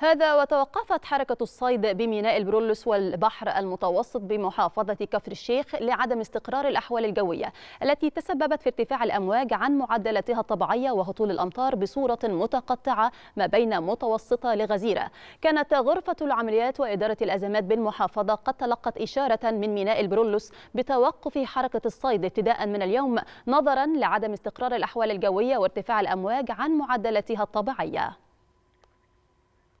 هذا وتوقفت حركة الصيد بميناء البرولس والبحر المتوسط بمحافظة كفر الشيخ لعدم استقرار الأحوال الجوية التي تسببت في ارتفاع الأمواج عن معدلاتها الطبيعية وهطول الأمطار بصورة متقطعة ما بين متوسطة لغزيرة كانت غرفة العمليات وإدارة الأزمات بالمحافظة قد تلقت إشارة من ميناء البرولس بتوقف حركة الصيد ابتداء من اليوم نظرا لعدم استقرار الأحوال الجوية وارتفاع الأمواج عن معدلاتها الطبيعية